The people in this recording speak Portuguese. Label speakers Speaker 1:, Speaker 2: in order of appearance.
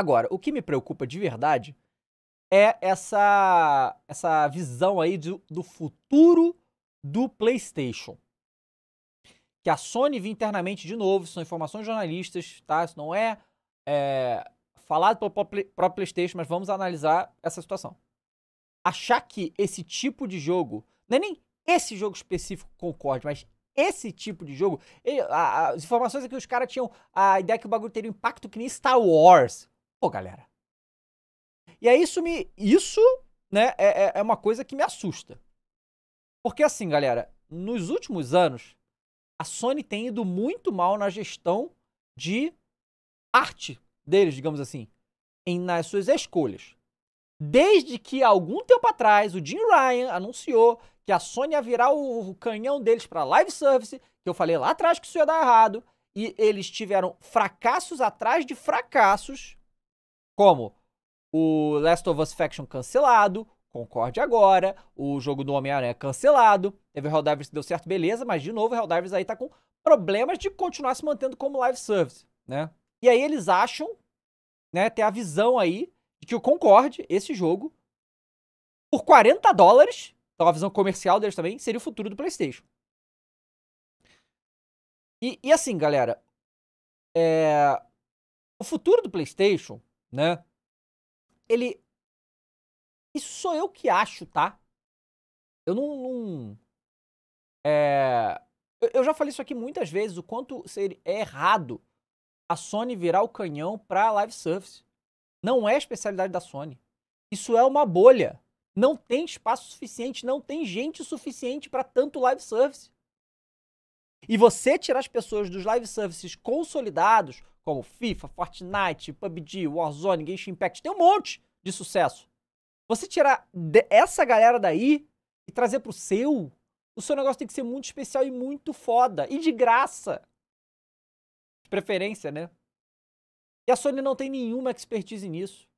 Speaker 1: Agora, o que me preocupa de verdade é essa, essa visão aí do, do futuro do PlayStation. Que a Sony vinha internamente de novo, são informações jornalistas, tá? Isso não é, é falado pelo próprio PlayStation, mas vamos analisar essa situação. Achar que esse tipo de jogo, não é nem esse jogo específico concorde, mas esse tipo de jogo, ele, a, as informações é que os caras tinham a ideia que o bagulho teria um impacto que nem Star Wars. Pô, galera. E é isso me. Isso, né, é, é, é uma coisa que me assusta. Porque assim, galera, nos últimos anos, a Sony tem ido muito mal na gestão de arte deles, digamos assim, em, nas suas escolhas. Desde que algum tempo atrás o Jim Ryan anunciou que a Sony ia virar o, o canhão deles para live service, que eu falei lá atrás que isso ia dar errado, e eles tiveram fracassos atrás de fracassos como o Last of Us Faction cancelado, Concorde agora, o jogo do Homem-Aranha cancelado, teve o Helldivers que deu certo, beleza, mas de novo o Helldivers aí tá com problemas de continuar se mantendo como live service, né? E aí eles acham, né, tem a visão aí de que o Concorde, esse jogo, por 40 dólares, então a visão comercial deles também, seria o futuro do PlayStation. E, e assim, galera, é... o futuro do PlayStation né? Ele. Isso sou eu que acho, tá? Eu não. não... É... Eu já falei isso aqui muitas vezes, o quanto é errado a Sony virar o canhão pra live service. Não é especialidade da Sony. Isso é uma bolha. Não tem espaço suficiente, não tem gente suficiente para tanto live service. E você tirar as pessoas dos live services consolidados, como FIFA, Fortnite, PUBG, Warzone, Genshin Impact, tem um monte de sucesso. Você tirar essa galera daí e trazer pro seu, o seu negócio tem que ser muito especial e muito foda. E de graça. De preferência, né? E a Sony não tem nenhuma expertise nisso.